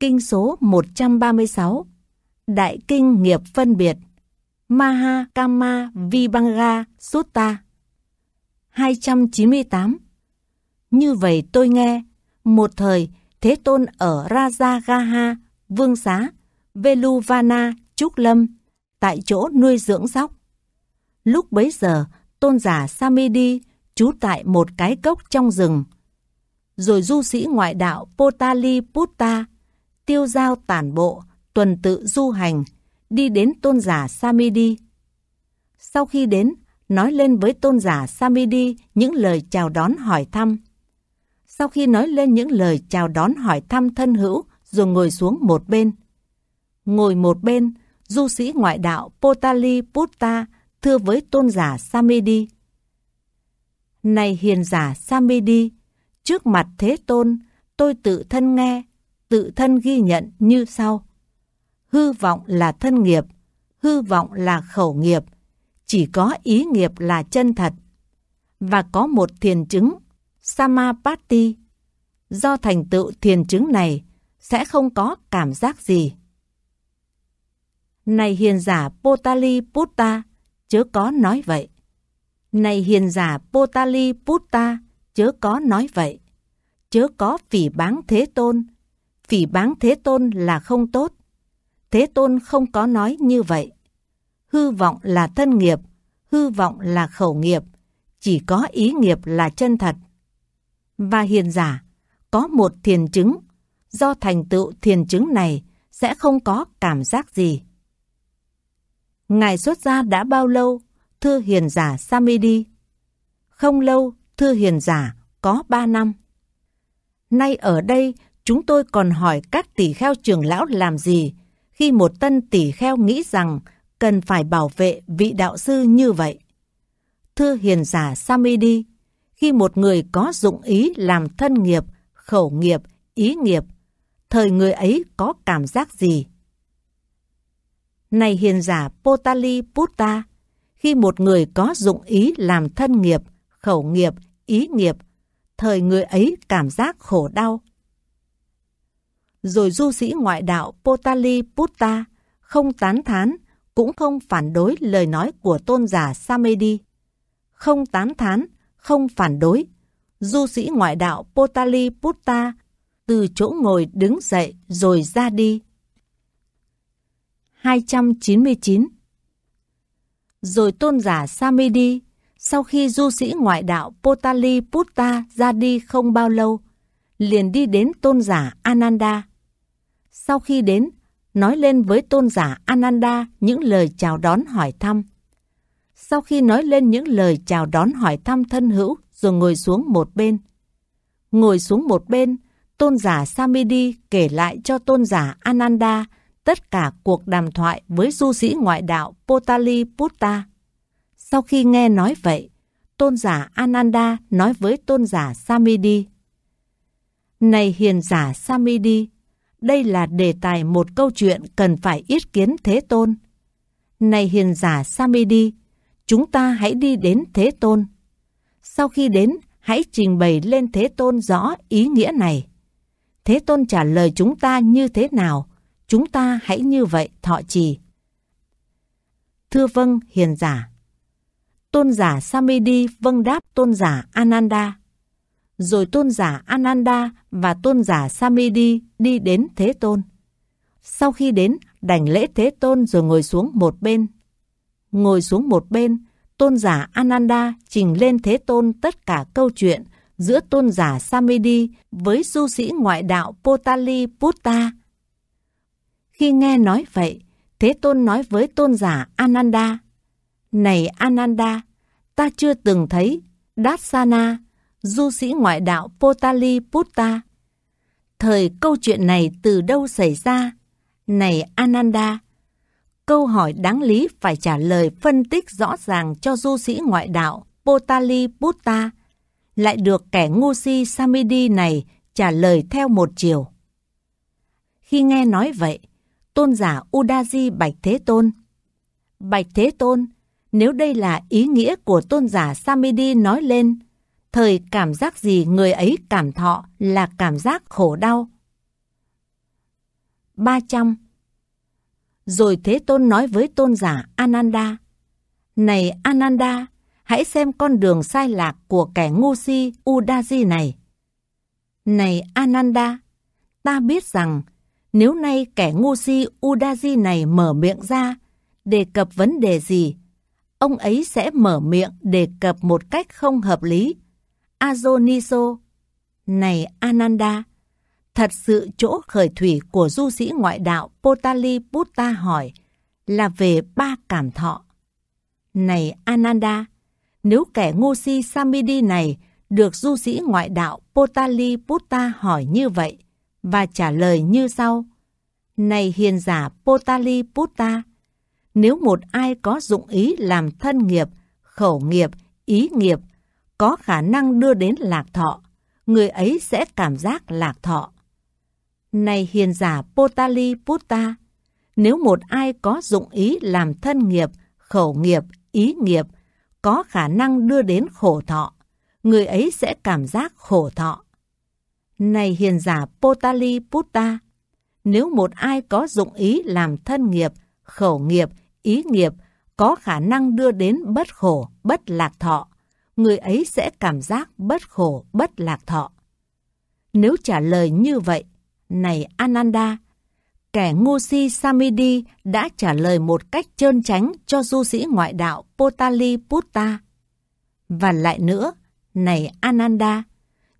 Kinh số 136 Đại Kinh Nghiệp Phân Biệt Maha Kama Vibanga Sutta 298 Như vậy tôi nghe, một thời Thế Tôn ở Rajagaha, Vương Xá, Veluvana, Trúc Lâm, tại chỗ nuôi dưỡng sóc. Lúc bấy giờ, tôn giả Samidi trú tại một cái cốc trong rừng. Rồi du sĩ ngoại đạo Potali Putta tiêu giao tản bộ, tuần tự du hành, đi đến tôn giả Samidi. Sau khi đến, nói lên với tôn giả Samidi những lời chào đón hỏi thăm. Sau khi nói lên những lời chào đón hỏi thăm thân hữu, rồi ngồi xuống một bên. Ngồi một bên, du sĩ ngoại đạo Potali Putta thưa với tôn giả Samidi. Này hiền giả Samidi, trước mặt Thế Tôn, tôi tự thân nghe, tự thân ghi nhận như sau. Hư vọng là thân nghiệp, hư vọng là khẩu nghiệp, chỉ có ý nghiệp là chân thật. Và có một thiền chứng, Samapatti. Do thành tựu thiền chứng này, sẽ không có cảm giác gì. Này hiền giả Potali Putta, chớ có nói vậy. Này hiền giả Potali Putta, chớ có nói vậy. Chớ có phỉ báng thế tôn, phỉ báng Thế Tôn là không tốt. Thế Tôn không có nói như vậy. Hư vọng là thân nghiệp, hư vọng là khẩu nghiệp, chỉ có ý nghiệp là chân thật. Và hiền giả, có một thiền chứng, do thành tựu thiền chứng này sẽ không có cảm giác gì. Ngài xuất gia đã bao lâu, thưa hiền giả Samidi? Không lâu, thưa hiền giả, có ba năm. Nay ở đây Chúng tôi còn hỏi các tỷ kheo trưởng lão làm gì khi một tân tỷ kheo nghĩ rằng cần phải bảo vệ vị đạo sư như vậy. Thưa hiền giả Samidi, khi một người có dụng ý làm thân nghiệp, khẩu nghiệp, ý nghiệp, thời người ấy có cảm giác gì? Này hiền giả Potali Putta, khi một người có dụng ý làm thân nghiệp, khẩu nghiệp, ý nghiệp, thời người ấy cảm giác khổ đau, rồi du sĩ ngoại đạo Potali Putta không tán thán, cũng không phản đối lời nói của tôn giả Samedi. Không tán thán, không phản đối. Du sĩ ngoại đạo Potali Putta từ chỗ ngồi đứng dậy rồi ra đi. 299 Rồi tôn giả Samedi, sau khi du sĩ ngoại đạo Potali Putta ra đi không bao lâu, liền đi đến tôn giả Ananda. Sau khi đến, nói lên với tôn giả Ananda những lời chào đón hỏi thăm. Sau khi nói lên những lời chào đón hỏi thăm thân hữu rồi ngồi xuống một bên. Ngồi xuống một bên, tôn giả Samidi kể lại cho tôn giả Ananda tất cả cuộc đàm thoại với du sĩ ngoại đạo Potali Putta. Sau khi nghe nói vậy, tôn giả Ananda nói với tôn giả Samidi. Này hiền giả Samidi, đây là đề tài một câu chuyện cần phải yết kiến Thế Tôn. Này hiền giả Samedi, chúng ta hãy đi đến Thế Tôn. Sau khi đến, hãy trình bày lên Thế Tôn rõ ý nghĩa này. Thế Tôn trả lời chúng ta như thế nào, chúng ta hãy như vậy thọ trì. Thưa vâng, hiền giả. Tôn giả Samedi vâng đáp tôn giả Ananda rồi tôn giả Ananda và tôn giả Samidi đi đến Thế Tôn. Sau khi đến, đành lễ Thế Tôn rồi ngồi xuống một bên. Ngồi xuống một bên, tôn giả Ananda trình lên Thế Tôn tất cả câu chuyện giữa tôn giả Samidi với du sĩ ngoại đạo Potali Putta. Khi nghe nói vậy, Thế Tôn nói với tôn giả Ananda, Này Ananda, ta chưa từng thấy Datsana, du sĩ ngoại đạo Potali Putta. Thời câu chuyện này từ đâu xảy ra? Này Ananda, câu hỏi đáng lý phải trả lời phân tích rõ ràng cho du sĩ ngoại đạo Potali Putta lại được kẻ ngu si Samidi này trả lời theo một chiều. Khi nghe nói vậy, tôn giả Udaji Bạch Thế Tôn. Bạch Thế Tôn, nếu đây là ý nghĩa của tôn giả Samidi nói lên, thời cảm giác gì người ấy cảm thọ là cảm giác khổ đau. 300 Rồi Thế Tôn nói với tôn giả Ananda, Này Ananda, hãy xem con đường sai lạc của kẻ ngu si Udaji này. Này Ananda, ta biết rằng nếu nay kẻ ngu si Udaji này mở miệng ra, đề cập vấn đề gì, ông ấy sẽ mở miệng đề cập một cách không hợp lý Azoniso. Này Ananda, thật sự chỗ khởi thủy của du sĩ ngoại đạo Potali Buddha hỏi là về ba cảm thọ. Này Ananda, nếu kẻ ngu si Samidi này được du sĩ ngoại đạo Potali Buddha hỏi như vậy và trả lời như sau. Này hiền giả Potali Buddha, nếu một ai có dụng ý làm thân nghiệp, khẩu nghiệp, ý nghiệp có khả năng đưa đến lạc thọ, người ấy sẽ cảm giác lạc thọ. Này hiền giả Potali Putta, nếu một ai có dụng ý làm thân nghiệp, khẩu nghiệp, ý nghiệp, có khả năng đưa đến khổ thọ, người ấy sẽ cảm giác khổ thọ. Này hiền giả Potali Putta, nếu một ai có dụng ý làm thân nghiệp, khẩu nghiệp, ý nghiệp, có khả năng đưa đến bất khổ, bất lạc thọ, người ấy sẽ cảm giác bất khổ, bất lạc thọ. Nếu trả lời như vậy, này Ananda, kẻ ngu si Samidi đã trả lời một cách trơn tránh cho du sĩ ngoại đạo Potali Putta. Và lại nữa, này Ananda,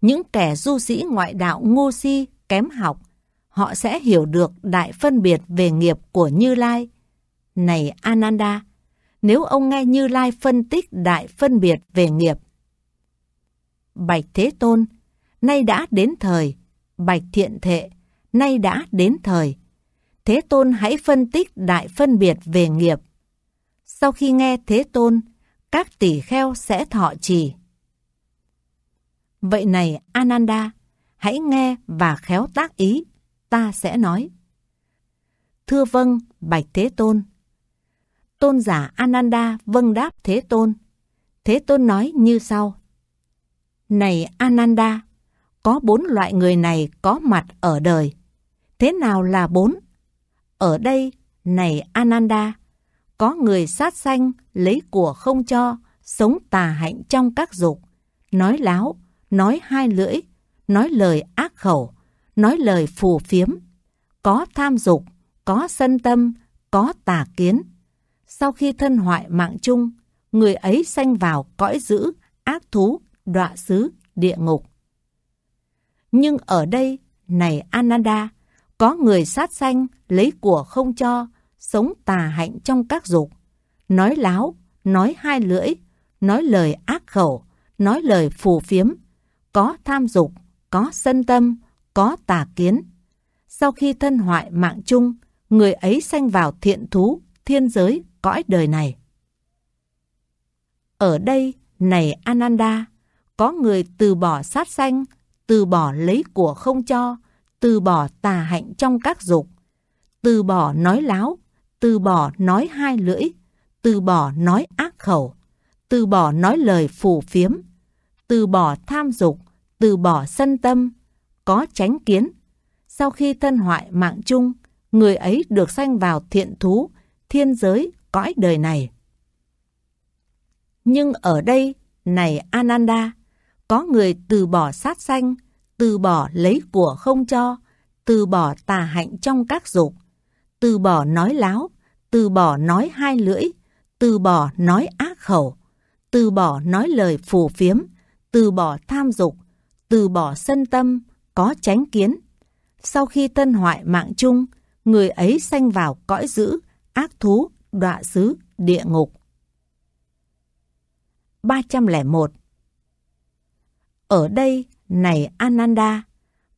những kẻ du sĩ ngoại đạo ngu si kém học, họ sẽ hiểu được đại phân biệt về nghiệp của Như Lai. Này Ananda, nếu ông nghe Như Lai phân tích đại phân biệt về nghiệp. Bạch Thế Tôn, nay đã đến thời, Bạch Thiện Thệ, nay đã đến thời. Thế Tôn hãy phân tích đại phân biệt về nghiệp. Sau khi nghe Thế Tôn, các tỷ kheo sẽ thọ trì. Vậy này Ananda, hãy nghe và khéo tác ý, ta sẽ nói. Thưa vâng, Bạch Thế Tôn, tôn giả Ananda vâng đáp Thế Tôn. Thế Tôn nói như sau. Này Ananda, có bốn loại người này có mặt ở đời. Thế nào là bốn? Ở đây, này Ananda, có người sát sanh, lấy của không cho, sống tà hạnh trong các dục, nói láo, nói hai lưỡi, nói lời ác khẩu, nói lời phù phiếm, có tham dục, có sân tâm, có tà kiến sau khi thân hoại mạng chung, người ấy sanh vào cõi dữ, ác thú, đọa xứ, địa ngục. Nhưng ở đây, này Ananda, có người sát sanh, lấy của không cho, sống tà hạnh trong các dục, nói láo, nói hai lưỡi, nói lời ác khẩu, nói lời phù phiếm, có tham dục, có sân tâm, có tà kiến. Sau khi thân hoại mạng chung, người ấy sanh vào thiện thú, thiên giới cõi đời này. Ở đây, này Ananda, có người từ bỏ sát sanh, từ bỏ lấy của không cho, từ bỏ tà hạnh trong các dục, từ bỏ nói láo, từ bỏ nói hai lưỡi, từ bỏ nói ác khẩu, từ bỏ nói lời phù phiếm, từ bỏ tham dục, từ bỏ sân tâm, có tránh kiến. Sau khi thân hoại mạng chung, người ấy được sanh vào thiện thú, thiên giới cõi đời này. Nhưng ở đây, này Ananda, có người từ bỏ sát sanh, từ bỏ lấy của không cho, từ bỏ tà hạnh trong các dục, từ bỏ nói láo, từ bỏ nói hai lưỡi, từ bỏ nói ác khẩu, từ bỏ nói lời phù phiếm, từ bỏ tham dục, từ bỏ sân tâm, có tránh kiến. Sau khi tân hoại mạng chung, người ấy sanh vào cõi giữ ác thú, đọa xứ địa ngục. 301 Ở đây, này Ananda,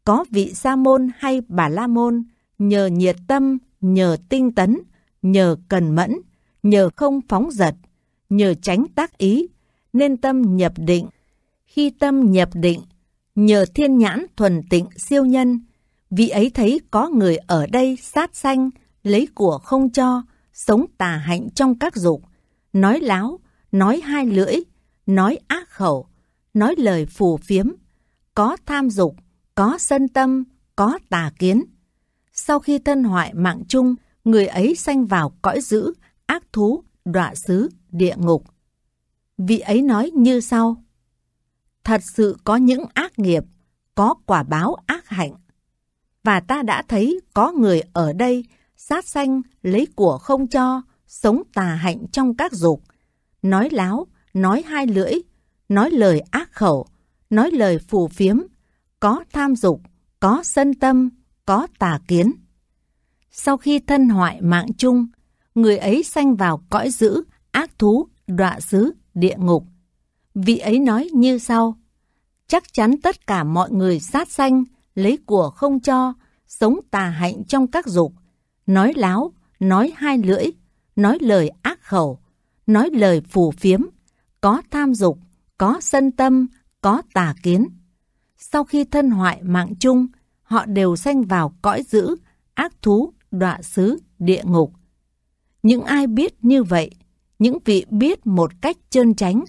có vị sa môn hay bà la môn nhờ nhiệt tâm, nhờ tinh tấn, nhờ cần mẫn, nhờ không phóng dật nhờ tránh tác ý, nên tâm nhập định. Khi tâm nhập định, nhờ thiên nhãn thuần tịnh siêu nhân, vị ấy thấy có người ở đây sát sanh, lấy của không cho, sống tà hạnh trong các dục, nói láo, nói hai lưỡi, nói ác khẩu, nói lời phù phiếm, có tham dục, có sân tâm, có tà kiến. Sau khi thân hoại mạng chung, người ấy sanh vào cõi dữ, ác thú, đọa xứ, địa ngục. Vị ấy nói như sau. Thật sự có những ác nghiệp, có quả báo ác hạnh. Và ta đã thấy có người ở đây sát sanh, lấy của không cho, sống tà hạnh trong các dục, nói láo, nói hai lưỡi, nói lời ác khẩu, nói lời phù phiếm, có tham dục, có sân tâm, có tà kiến. Sau khi thân hoại mạng chung, người ấy sanh vào cõi dữ, ác thú, đọa xứ, địa ngục. Vị ấy nói như sau, chắc chắn tất cả mọi người sát sanh, lấy của không cho, sống tà hạnh trong các dục, nói láo, nói hai lưỡi, nói lời ác khẩu, nói lời phù phiếm, có tham dục, có sân tâm, có tà kiến. Sau khi thân hoại mạng chung, họ đều sanh vào cõi dữ, ác thú, đọa xứ, địa ngục. Những ai biết như vậy, những vị biết một cách trơn tránh.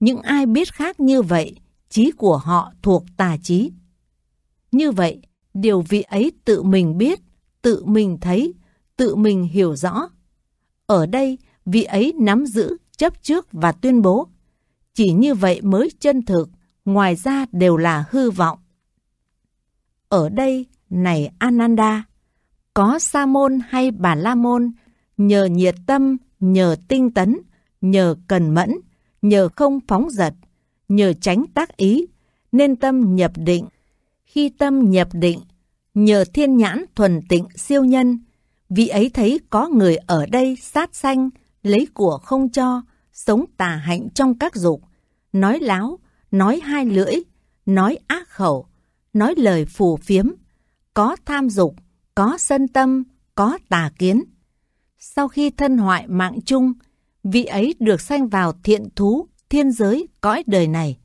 Những ai biết khác như vậy, trí của họ thuộc tà trí. Như vậy, điều vị ấy tự mình biết tự mình thấy, tự mình hiểu rõ. Ở đây, vị ấy nắm giữ, chấp trước và tuyên bố. Chỉ như vậy mới chân thực, ngoài ra đều là hư vọng. Ở đây, này Ananda, có sa môn hay bà la môn, nhờ nhiệt tâm, nhờ tinh tấn, nhờ cần mẫn, nhờ không phóng dật, nhờ tránh tác ý, nên tâm nhập định. Khi tâm nhập định, Nhờ thiên nhãn thuần tịnh siêu nhân, vị ấy thấy có người ở đây sát sanh, lấy của không cho, sống tà hạnh trong các dục, nói láo, nói hai lưỡi, nói ác khẩu, nói lời phù phiếm, có tham dục, có sân tâm, có tà kiến. Sau khi thân hoại mạng chung, vị ấy được sanh vào thiện thú, thiên giới, cõi đời này.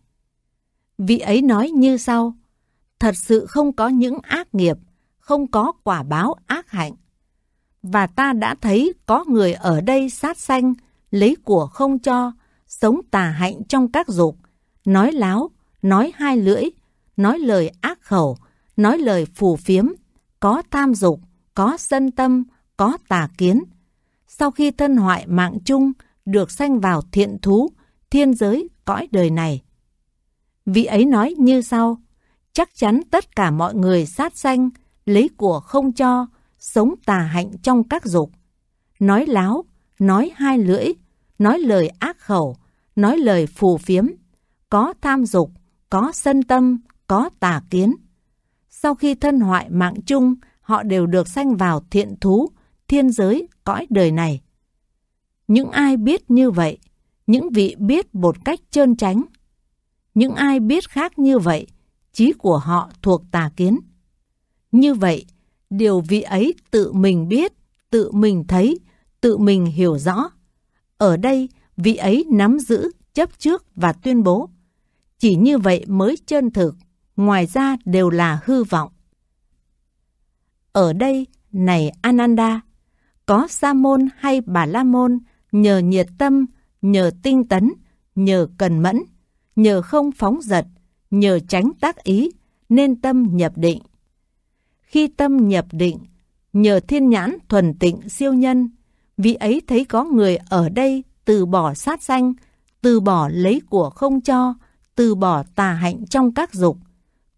Vị ấy nói như sau, thật sự không có những ác nghiệp, không có quả báo ác hạnh. Và ta đã thấy có người ở đây sát sanh, lấy của không cho, sống tà hạnh trong các dục, nói láo, nói hai lưỡi, nói lời ác khẩu, nói lời phù phiếm, có tham dục, có sân tâm, có tà kiến. Sau khi thân hoại mạng chung, được sanh vào thiện thú, thiên giới, cõi đời này. Vị ấy nói như sau, chắc chắn tất cả mọi người sát sanh, lấy của không cho, sống tà hạnh trong các dục. Nói láo, nói hai lưỡi, nói lời ác khẩu, nói lời phù phiếm, có tham dục, có sân tâm, có tà kiến. Sau khi thân hoại mạng chung, họ đều được sanh vào thiện thú, thiên giới, cõi đời này. Những ai biết như vậy, những vị biết một cách trơn tránh. Những ai biết khác như vậy, trí của họ thuộc tà kiến. Như vậy, điều vị ấy tự mình biết, tự mình thấy, tự mình hiểu rõ. Ở đây, vị ấy nắm giữ, chấp trước và tuyên bố. Chỉ như vậy mới chân thực, ngoài ra đều là hư vọng. Ở đây, này Ananda, có sa môn hay bà la môn nhờ nhiệt tâm, nhờ tinh tấn, nhờ cần mẫn, nhờ không phóng dật, nhờ tránh tác ý nên tâm nhập định. Khi tâm nhập định, nhờ thiên nhãn thuần tịnh siêu nhân, vị ấy thấy có người ở đây từ bỏ sát sanh, từ bỏ lấy của không cho, từ bỏ tà hạnh trong các dục,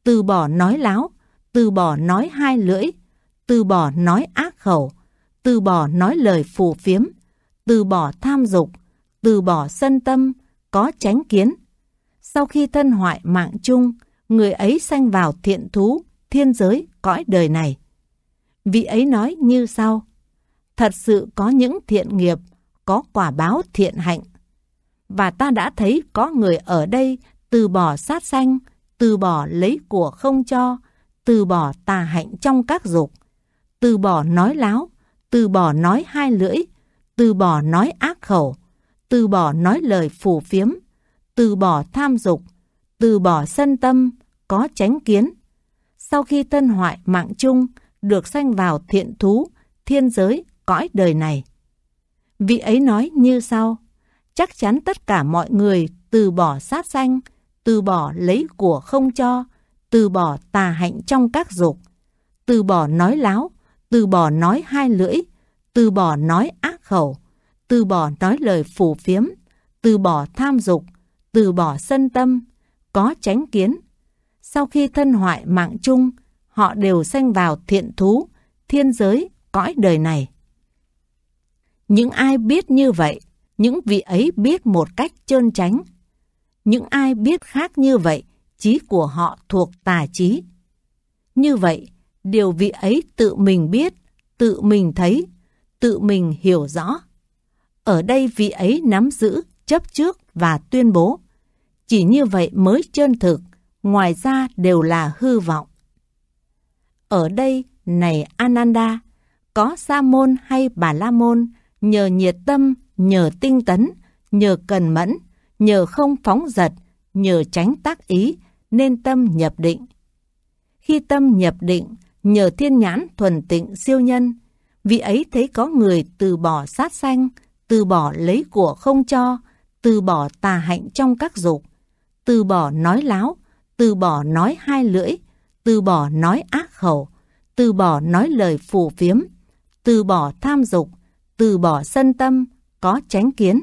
từ bỏ nói láo, từ bỏ nói hai lưỡi, từ bỏ nói ác khẩu, từ bỏ nói lời phù phiếm, từ bỏ tham dục, từ bỏ sân tâm, có tránh kiến, sau khi thân hoại mạng chung, người ấy sanh vào thiện thú, thiên giới, cõi đời này. Vị ấy nói như sau, thật sự có những thiện nghiệp, có quả báo thiện hạnh. Và ta đã thấy có người ở đây từ bỏ sát sanh, từ bỏ lấy của không cho, từ bỏ tà hạnh trong các dục, từ bỏ nói láo, từ bỏ nói hai lưỡi, từ bỏ nói ác khẩu, từ bỏ nói lời phù phiếm, từ bỏ tham dục, từ bỏ sân tâm, có chánh kiến. Sau khi thân hoại mạng chung, được sanh vào thiện thú, thiên giới, cõi đời này. Vị ấy nói như sau, chắc chắn tất cả mọi người từ bỏ sát sanh, từ bỏ lấy của không cho, từ bỏ tà hạnh trong các dục, từ bỏ nói láo, từ bỏ nói hai lưỡi, từ bỏ nói ác khẩu, từ bỏ nói lời phủ phiếm, từ bỏ tham dục, từ bỏ sân tâm, có tránh kiến. Sau khi thân hoại mạng chung, họ đều sanh vào thiện thú, thiên giới, cõi đời này. Những ai biết như vậy, những vị ấy biết một cách trơn tránh. Những ai biết khác như vậy, trí của họ thuộc tà trí. Như vậy, điều vị ấy tự mình biết, tự mình thấy, tự mình hiểu rõ. Ở đây vị ấy nắm giữ chấp trước và tuyên bố. Chỉ như vậy mới chân thực, ngoài ra đều là hư vọng. Ở đây, này Ananda, có sa môn hay bà la môn, nhờ nhiệt tâm, nhờ tinh tấn, nhờ cần mẫn, nhờ không phóng giật, nhờ tránh tác ý, nên tâm nhập định. Khi tâm nhập định, nhờ thiên nhãn thuần tịnh siêu nhân, vị ấy thấy có người từ bỏ sát sanh, từ bỏ lấy của không cho, từ bỏ tà hạnh trong các dục, từ bỏ nói láo, từ bỏ nói hai lưỡi, từ bỏ nói ác khẩu, từ bỏ nói lời phù phiếm, từ bỏ tham dục, từ bỏ sân tâm, có tránh kiến.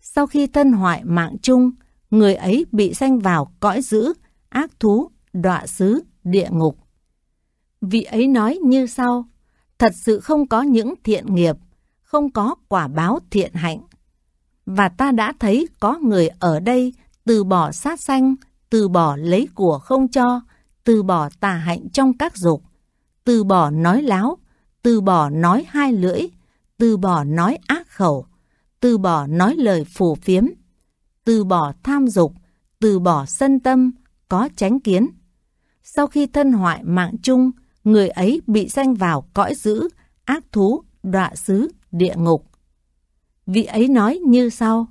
Sau khi thân hoại mạng chung, người ấy bị sanh vào cõi dữ, ác thú, đọa xứ, địa ngục. Vị ấy nói như sau, thật sự không có những thiện nghiệp, không có quả báo thiện hạnh và ta đã thấy có người ở đây từ bỏ sát sanh, từ bỏ lấy của không cho, từ bỏ tà hạnh trong các dục, từ bỏ nói láo, từ bỏ nói hai lưỡi, từ bỏ nói ác khẩu, từ bỏ nói lời phù phiếm, từ bỏ tham dục, từ bỏ sân tâm, có tránh kiến. Sau khi thân hoại mạng chung, người ấy bị sanh vào cõi dữ, ác thú, đọa xứ, địa ngục. Vị ấy nói như sau,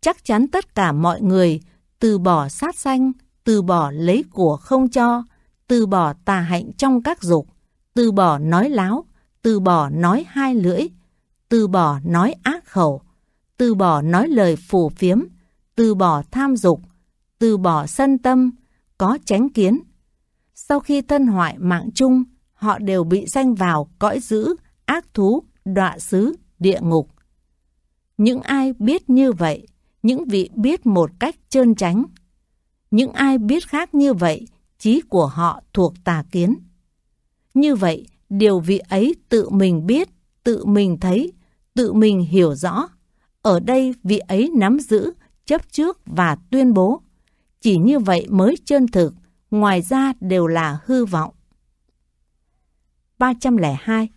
chắc chắn tất cả mọi người từ bỏ sát sanh, từ bỏ lấy của không cho, từ bỏ tà hạnh trong các dục, từ bỏ nói láo, từ bỏ nói hai lưỡi, từ bỏ nói ác khẩu, từ bỏ nói lời phù phiếm, từ bỏ tham dục, từ bỏ sân tâm, có tránh kiến. Sau khi thân hoại mạng chung, họ đều bị sanh vào cõi dữ, ác thú, đọa xứ, địa ngục những ai biết như vậy, những vị biết một cách trơn tránh. Những ai biết khác như vậy, trí của họ thuộc tà kiến. Như vậy, điều vị ấy tự mình biết, tự mình thấy, tự mình hiểu rõ. Ở đây vị ấy nắm giữ, chấp trước và tuyên bố. Chỉ như vậy mới chân thực, ngoài ra đều là hư vọng. 302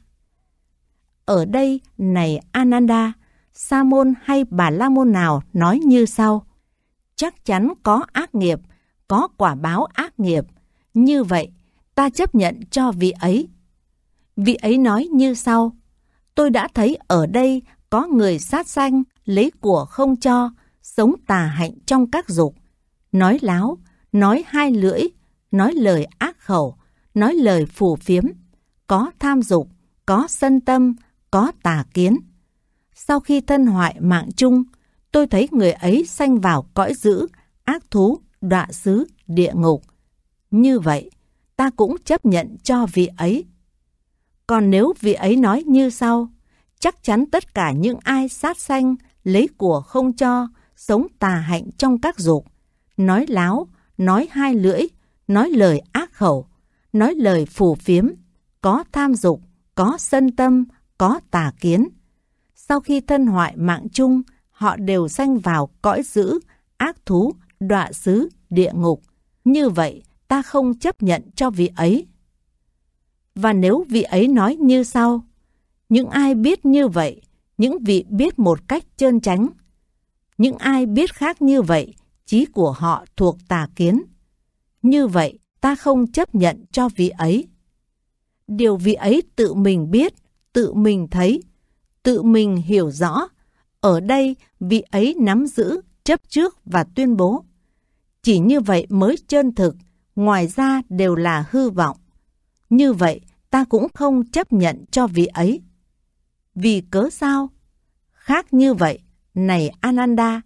Ở đây, này Ananda, sa môn hay bà la môn nào nói như sau chắc chắn có ác nghiệp có quả báo ác nghiệp như vậy ta chấp nhận cho vị ấy vị ấy nói như sau tôi đã thấy ở đây có người sát sanh lấy của không cho sống tà hạnh trong các dục nói láo nói hai lưỡi nói lời ác khẩu nói lời phù phiếm có tham dục có sân tâm có tà kiến sau khi thân hoại mạng chung, tôi thấy người ấy sanh vào cõi dữ, ác thú, đọa xứ, địa ngục. Như vậy, ta cũng chấp nhận cho vị ấy. Còn nếu vị ấy nói như sau, chắc chắn tất cả những ai sát sanh, lấy của không cho, sống tà hạnh trong các dục, nói láo, nói hai lưỡi, nói lời ác khẩu, nói lời phù phiếm, có tham dục, có sân tâm, có tà kiến, sau khi thân hoại mạng chung, họ đều sanh vào cõi dữ, ác thú, đọa xứ, địa ngục. Như vậy, ta không chấp nhận cho vị ấy. Và nếu vị ấy nói như sau, những ai biết như vậy, những vị biết một cách trơn tránh. Những ai biết khác như vậy, trí của họ thuộc tà kiến. Như vậy, ta không chấp nhận cho vị ấy. Điều vị ấy tự mình biết, tự mình thấy, tự mình hiểu rõ. Ở đây vị ấy nắm giữ, chấp trước và tuyên bố. Chỉ như vậy mới chân thực, ngoài ra đều là hư vọng. Như vậy ta cũng không chấp nhận cho vị ấy. Vì cớ sao? Khác như vậy, này Ananda,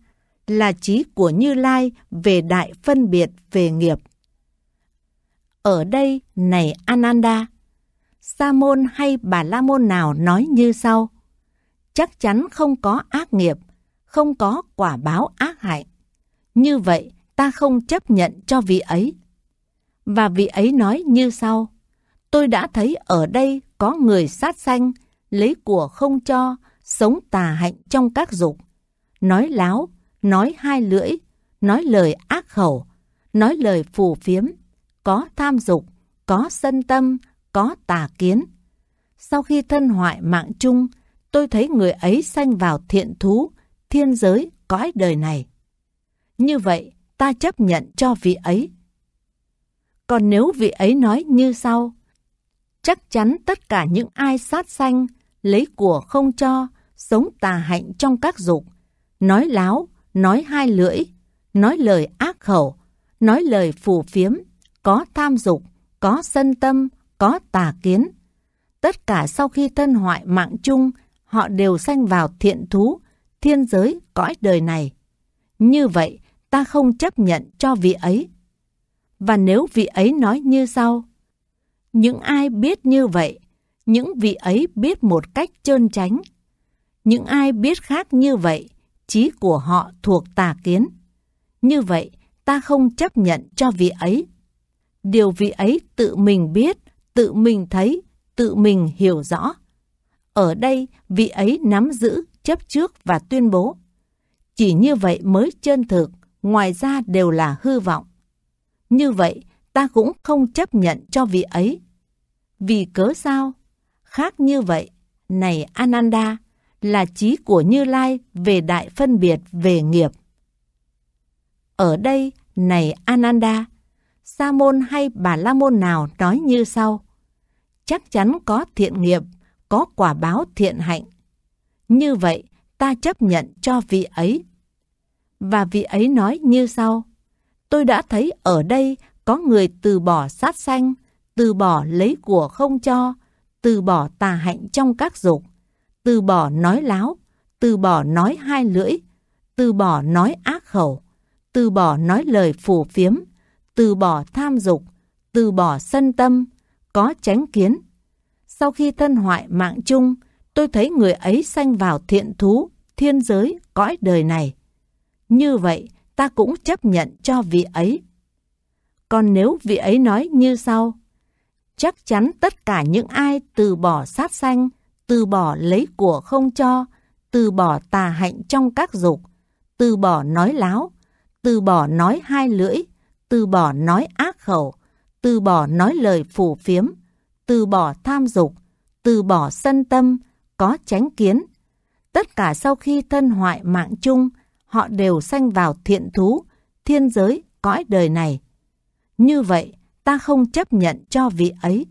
là trí của Như Lai về đại phân biệt về nghiệp. Ở đây, này Ananda, Sa môn hay Bà La môn nào nói như sau? chắc chắn không có ác nghiệp, không có quả báo ác hại. Như vậy, ta không chấp nhận cho vị ấy. Và vị ấy nói như sau, tôi đã thấy ở đây có người sát sanh, lấy của không cho, sống tà hạnh trong các dục, nói láo, nói hai lưỡi, nói lời ác khẩu, nói lời phù phiếm, có tham dục, có sân tâm, có tà kiến. Sau khi thân hoại mạng chung, tôi thấy người ấy sanh vào thiện thú, thiên giới, cõi đời này. Như vậy, ta chấp nhận cho vị ấy. Còn nếu vị ấy nói như sau, chắc chắn tất cả những ai sát sanh, lấy của không cho, sống tà hạnh trong các dục, nói láo, nói hai lưỡi, nói lời ác khẩu, nói lời phù phiếm, có tham dục, có sân tâm, có tà kiến. Tất cả sau khi thân hoại mạng chung họ đều sanh vào thiện thú, thiên giới, cõi đời này. Như vậy, ta không chấp nhận cho vị ấy. Và nếu vị ấy nói như sau, những ai biết như vậy, những vị ấy biết một cách trơn tránh. Những ai biết khác như vậy, trí của họ thuộc tà kiến. Như vậy, ta không chấp nhận cho vị ấy. Điều vị ấy tự mình biết, tự mình thấy, tự mình hiểu rõ ở đây, vị ấy nắm giữ, chấp trước và tuyên bố. Chỉ như vậy mới chân thực, ngoài ra đều là hư vọng. Như vậy, ta cũng không chấp nhận cho vị ấy. Vì cớ sao? Khác như vậy, này Ananda, là trí của Như Lai về đại phân biệt về nghiệp. Ở đây, này Ananda, Sa môn hay Bà La môn nào nói như sau: Chắc chắn có thiện nghiệp có quả báo thiện hạnh. Như vậy, ta chấp nhận cho vị ấy. Và vị ấy nói như sau, tôi đã thấy ở đây có người từ bỏ sát sanh, từ bỏ lấy của không cho, từ bỏ tà hạnh trong các dục, từ bỏ nói láo, từ bỏ nói hai lưỡi, từ bỏ nói ác khẩu, từ bỏ nói lời phù phiếm, từ bỏ tham dục, từ bỏ sân tâm, có tránh kiến, sau khi thân hoại mạng chung, tôi thấy người ấy sanh vào thiện thú, thiên giới, cõi đời này. Như vậy, ta cũng chấp nhận cho vị ấy. Còn nếu vị ấy nói như sau, chắc chắn tất cả những ai từ bỏ sát sanh, từ bỏ lấy của không cho, từ bỏ tà hạnh trong các dục, từ bỏ nói láo, từ bỏ nói hai lưỡi, từ bỏ nói ác khẩu, từ bỏ nói lời phù phiếm, từ bỏ tham dục, từ bỏ sân tâm, có chánh kiến. Tất cả sau khi thân hoại mạng chung, họ đều sanh vào thiện thú, thiên giới, cõi đời này. Như vậy, ta không chấp nhận cho vị ấy.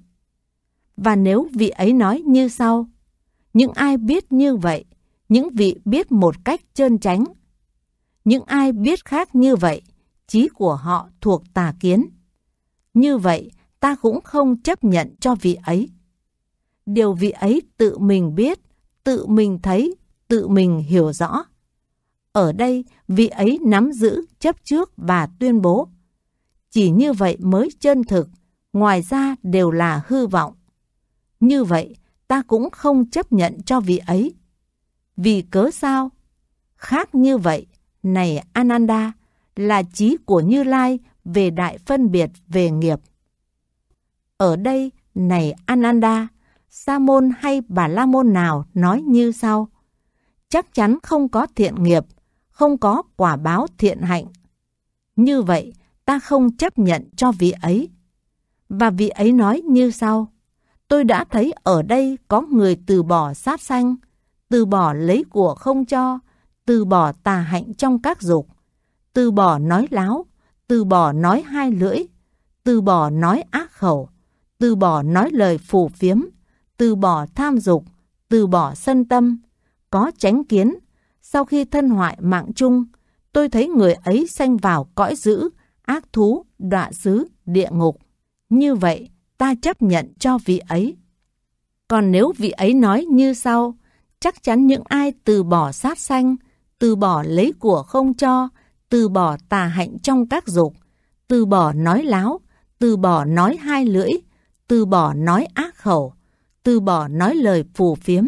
Và nếu vị ấy nói như sau, những ai biết như vậy, những vị biết một cách trơn tránh. Những ai biết khác như vậy, trí của họ thuộc tà kiến. Như vậy, ta cũng không chấp nhận cho vị ấy. Điều vị ấy tự mình biết, tự mình thấy, tự mình hiểu rõ. Ở đây, vị ấy nắm giữ, chấp trước và tuyên bố. Chỉ như vậy mới chân thực, ngoài ra đều là hư vọng. Như vậy, ta cũng không chấp nhận cho vị ấy. Vì cớ sao? Khác như vậy, này Ananda, là trí của Như Lai về đại phân biệt về nghiệp. Ở đây, này Ananda, Sa môn hay Bà La môn nào nói như sau: Chắc chắn không có thiện nghiệp, không có quả báo thiện hạnh. Như vậy, ta không chấp nhận cho vị ấy. Và vị ấy nói như sau: Tôi đã thấy ở đây có người từ bỏ sát sanh, từ bỏ lấy của không cho, từ bỏ tà hạnh trong các dục, từ bỏ nói láo, từ bỏ nói hai lưỡi, từ bỏ nói ác khẩu, từ bỏ nói lời phù phiếm, từ bỏ tham dục, từ bỏ sân tâm, có tránh kiến. Sau khi thân hoại mạng chung, tôi thấy người ấy sanh vào cõi dữ, ác thú, đọa xứ, địa ngục. Như vậy, ta chấp nhận cho vị ấy. Còn nếu vị ấy nói như sau, chắc chắn những ai từ bỏ sát sanh, từ bỏ lấy của không cho, từ bỏ tà hạnh trong các dục, từ bỏ nói láo, từ bỏ nói hai lưỡi, từ bỏ nói ác khẩu, từ bỏ nói lời phù phiếm,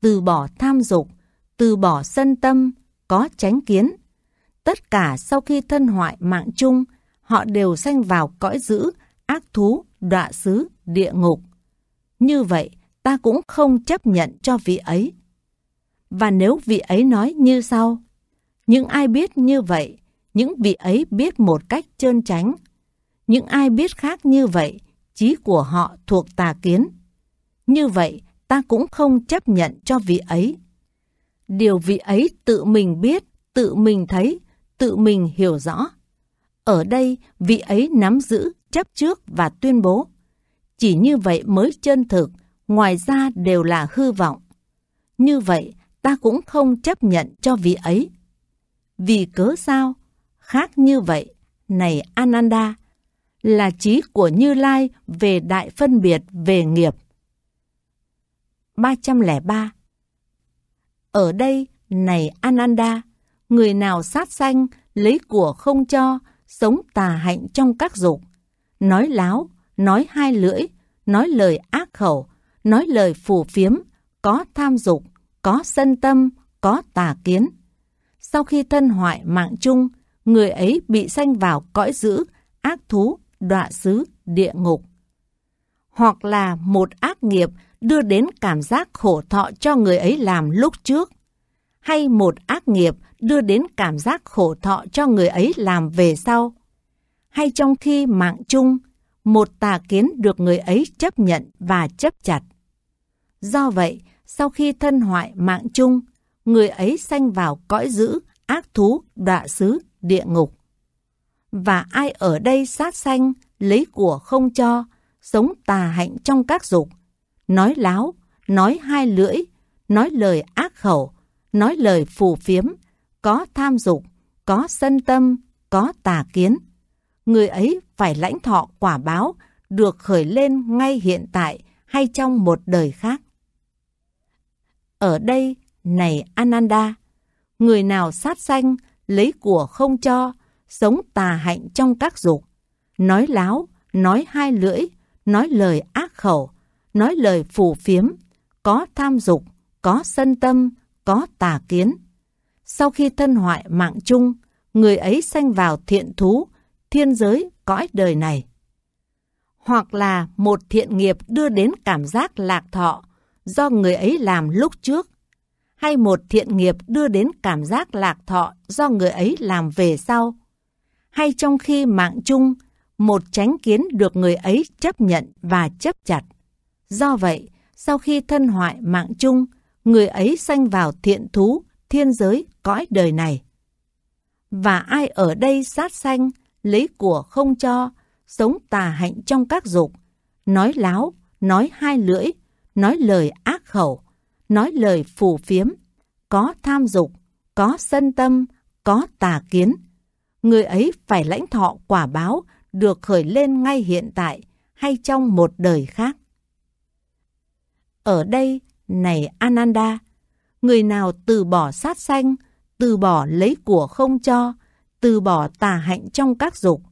từ bỏ tham dục, từ bỏ sân tâm, có tránh kiến. Tất cả sau khi thân hoại mạng chung, họ đều sanh vào cõi dữ, ác thú, đọa xứ, địa ngục. Như vậy, ta cũng không chấp nhận cho vị ấy. Và nếu vị ấy nói như sau, những ai biết như vậy, những vị ấy biết một cách trơn tránh. Những ai biết khác như vậy, trí của họ thuộc tà kiến. Như vậy, ta cũng không chấp nhận cho vị ấy. Điều vị ấy tự mình biết, tự mình thấy, tự mình hiểu rõ. Ở đây, vị ấy nắm giữ, chấp trước và tuyên bố. Chỉ như vậy mới chân thực, ngoài ra đều là hư vọng. Như vậy, ta cũng không chấp nhận cho vị ấy. Vì cớ sao? Khác như vậy, này Ananda, là trí của Như Lai về đại phân biệt về nghiệp. 303 Ở đây, này Ananda, người nào sát sanh, lấy của không cho, sống tà hạnh trong các dục, nói láo, nói hai lưỡi, nói lời ác khẩu, nói lời phù phiếm, có tham dục, có sân tâm, có tà kiến. Sau khi thân hoại mạng chung, người ấy bị sanh vào cõi dữ, ác thú, đọa xứ địa ngục. Hoặc là một ác nghiệp đưa đến cảm giác khổ thọ cho người ấy làm lúc trước, hay một ác nghiệp đưa đến cảm giác khổ thọ cho người ấy làm về sau, hay trong khi mạng chung, một tà kiến được người ấy chấp nhận và chấp chặt. Do vậy, sau khi thân hoại mạng chung, người ấy sanh vào cõi dữ, ác thú, đọa xứ, địa ngục và ai ở đây sát sanh, lấy của không cho, sống tà hạnh trong các dục, nói láo, nói hai lưỡi, nói lời ác khẩu, nói lời phù phiếm, có tham dục, có sân tâm, có tà kiến. Người ấy phải lãnh thọ quả báo được khởi lên ngay hiện tại hay trong một đời khác. Ở đây, này Ananda, người nào sát sanh, lấy của không cho, sống tà hạnh trong các dục, nói láo, nói hai lưỡi, nói lời ác khẩu, nói lời phù phiếm, có tham dục, có sân tâm, có tà kiến. Sau khi thân hoại mạng chung, người ấy sanh vào thiện thú, thiên giới, cõi đời này. Hoặc là một thiện nghiệp đưa đến cảm giác lạc thọ do người ấy làm lúc trước, hay một thiện nghiệp đưa đến cảm giác lạc thọ do người ấy làm về sau, hay trong khi mạng chung, một chánh kiến được người ấy chấp nhận và chấp chặt. Do vậy, sau khi thân hoại mạng chung, người ấy sanh vào thiện thú, thiên giới, cõi đời này. Và ai ở đây sát sanh, lấy của không cho, sống tà hạnh trong các dục, nói láo, nói hai lưỡi, nói lời ác khẩu, nói lời phù phiếm, có tham dục, có sân tâm, có tà kiến, người ấy phải lãnh thọ quả báo được khởi lên ngay hiện tại hay trong một đời khác. Ở đây, này Ananda, người nào từ bỏ sát sanh, từ bỏ lấy của không cho, từ bỏ tà hạnh trong các dục,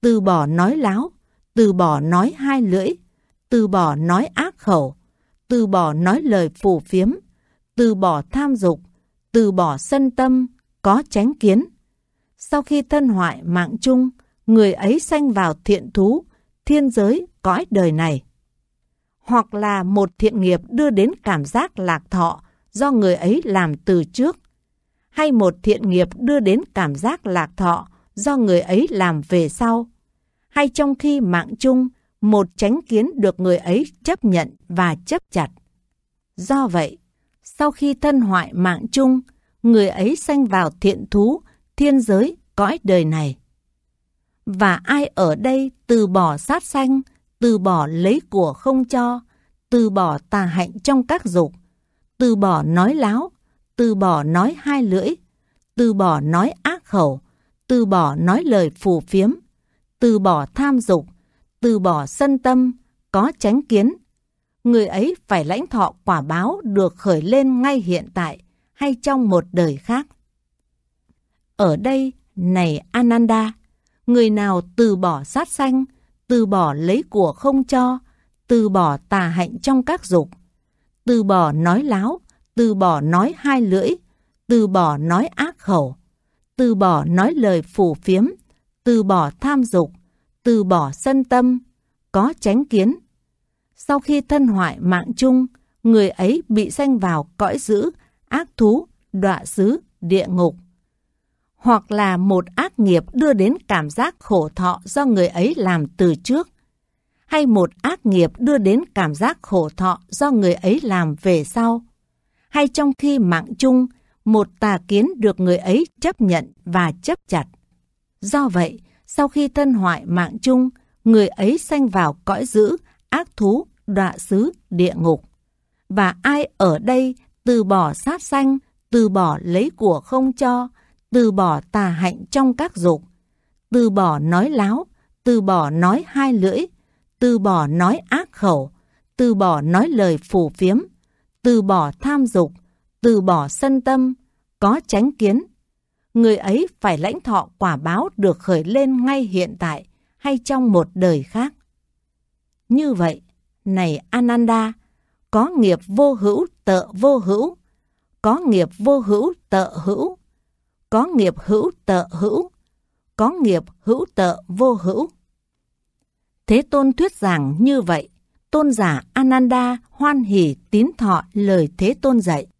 từ bỏ nói láo, từ bỏ nói hai lưỡi, từ bỏ nói ác khẩu, từ bỏ nói lời phù phiếm, từ bỏ tham dục, từ bỏ sân tâm, có tránh kiến, sau khi thân hoại mạng chung, người ấy sanh vào thiện thú, thiên giới, cõi đời này. Hoặc là một thiện nghiệp đưa đến cảm giác lạc thọ do người ấy làm từ trước, hay một thiện nghiệp đưa đến cảm giác lạc thọ do người ấy làm về sau, hay trong khi mạng chung, một tránh kiến được người ấy chấp nhận và chấp chặt. Do vậy, sau khi thân hoại mạng chung, người ấy sanh vào thiện thú, thiên giới, cõi đời này. Và ai ở đây từ bỏ sát sanh, từ bỏ lấy của không cho, từ bỏ tà hạnh trong các dục, từ bỏ nói láo, từ bỏ nói hai lưỡi, từ bỏ nói ác khẩu, từ bỏ nói lời phù phiếm, từ bỏ tham dục, từ bỏ sân tâm, có tránh kiến. Người ấy phải lãnh thọ quả báo được khởi lên ngay hiện tại hay trong một đời khác. Ở đây, này Ananda, người nào từ bỏ sát sanh, từ bỏ lấy của không cho, từ bỏ tà hạnh trong các dục, từ bỏ nói láo, từ bỏ nói hai lưỡi, từ bỏ nói ác khẩu, từ bỏ nói lời phù phiếm, từ bỏ tham dục, từ bỏ sân tâm, có tránh kiến. Sau khi thân hoại mạng chung, người ấy bị sanh vào cõi dữ, ác thú, đọa xứ, địa ngục hoặc là một ác nghiệp đưa đến cảm giác khổ thọ do người ấy làm từ trước, hay một ác nghiệp đưa đến cảm giác khổ thọ do người ấy làm về sau, hay trong khi mạng chung, một tà kiến được người ấy chấp nhận và chấp chặt. Do vậy, sau khi thân hoại mạng chung, người ấy sanh vào cõi dữ, ác thú, đọa xứ, địa ngục. Và ai ở đây từ bỏ sát sanh, từ bỏ lấy của không cho, từ bỏ tà hạnh trong các dục, từ bỏ nói láo, từ bỏ nói hai lưỡi, từ bỏ nói ác khẩu, từ bỏ nói lời phù phiếm, từ bỏ tham dục, từ bỏ sân tâm, có tránh kiến. Người ấy phải lãnh thọ quả báo được khởi lên ngay hiện tại hay trong một đời khác. Như vậy, này Ananda, có nghiệp vô hữu tợ vô hữu, có nghiệp vô hữu tợ hữu, có nghiệp hữu tợ hữu, có nghiệp hữu tợ vô hữu. Thế Tôn thuyết giảng như vậy, Tôn giả Ananda hoan hỉ tín thọ lời Thế Tôn dạy.